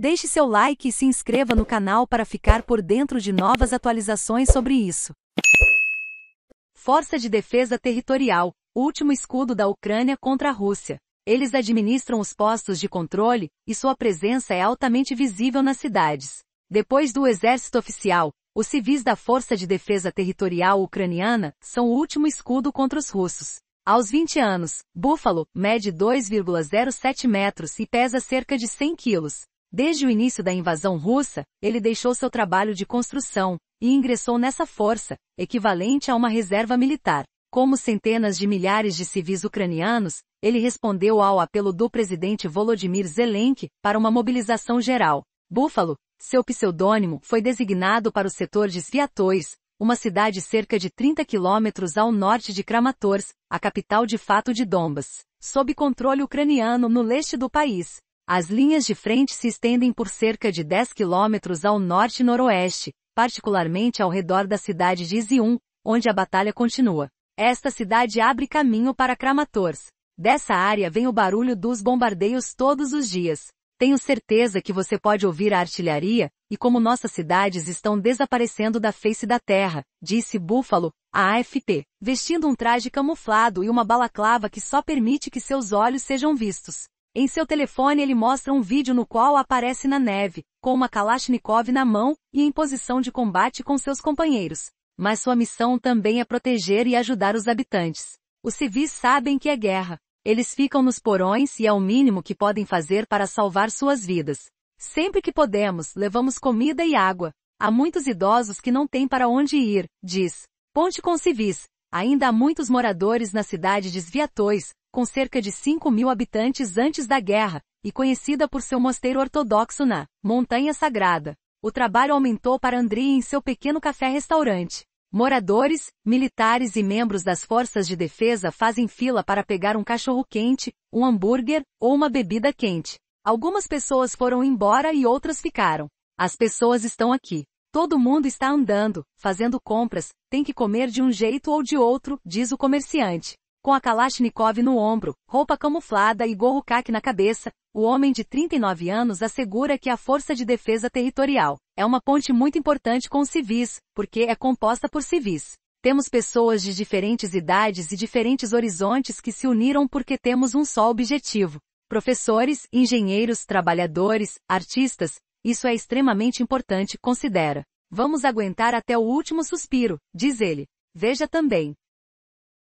Deixe seu like e se inscreva no canal para ficar por dentro de novas atualizações sobre isso. Força de Defesa Territorial, último escudo da Ucrânia contra a Rússia. Eles administram os postos de controle e sua presença é altamente visível nas cidades. Depois do exército oficial, os civis da Força de Defesa Territorial Ucraniana são o último escudo contra os russos. Aos 20 anos, Buffalo mede 2,07 metros e pesa cerca de 100 quilos. Desde o início da invasão russa, ele deixou seu trabalho de construção e ingressou nessa força, equivalente a uma reserva militar. Como centenas de milhares de civis ucranianos, ele respondeu ao apelo do presidente Volodymyr Zelensky para uma mobilização geral. Buffalo, seu pseudônimo, foi designado para o setor de Sviatois, uma cidade cerca de 30 quilômetros ao norte de Kramatorsk, a capital de fato de Donbas, sob controle ucraniano no leste do país. As linhas de frente se estendem por cerca de 10 quilômetros ao norte noroeste, particularmente ao redor da cidade de Izium, onde a batalha continua. Esta cidade abre caminho para Kramatorsk. Dessa área vem o barulho dos bombardeios todos os dias. Tenho certeza que você pode ouvir a artilharia, e como nossas cidades estão desaparecendo da face da terra, disse Buffalo, a AFP, vestindo um traje camuflado e uma balaclava que só permite que seus olhos sejam vistos. Em seu telefone ele mostra um vídeo no qual aparece na neve, com uma Kalashnikov na mão e em posição de combate com seus companheiros. Mas sua missão também é proteger e ajudar os habitantes. Os civis sabem que é guerra. Eles ficam nos porões e é o mínimo que podem fazer para salvar suas vidas. Sempre que podemos, levamos comida e água. Há muitos idosos que não têm para onde ir, diz. Ponte com civis. Ainda há muitos moradores na cidade de Sviatois, com cerca de 5 mil habitantes antes da guerra, e conhecida por seu mosteiro ortodoxo na Montanha Sagrada. O trabalho aumentou para Andri em seu pequeno café-restaurante. Moradores, militares e membros das forças de defesa fazem fila para pegar um cachorro quente, um hambúrguer ou uma bebida quente. Algumas pessoas foram embora e outras ficaram. As pessoas estão aqui. Todo mundo está andando, fazendo compras, tem que comer de um jeito ou de outro, diz o comerciante. Com a Kalashnikov no ombro, roupa camuflada e gorro caque na cabeça, o homem de 39 anos assegura que a Força de Defesa Territorial é uma ponte muito importante com os civis, porque é composta por civis. Temos pessoas de diferentes idades e diferentes horizontes que se uniram porque temos um só objetivo. Professores, engenheiros, trabalhadores, artistas, isso é extremamente importante, considera. Vamos aguentar até o último suspiro, diz ele. Veja também.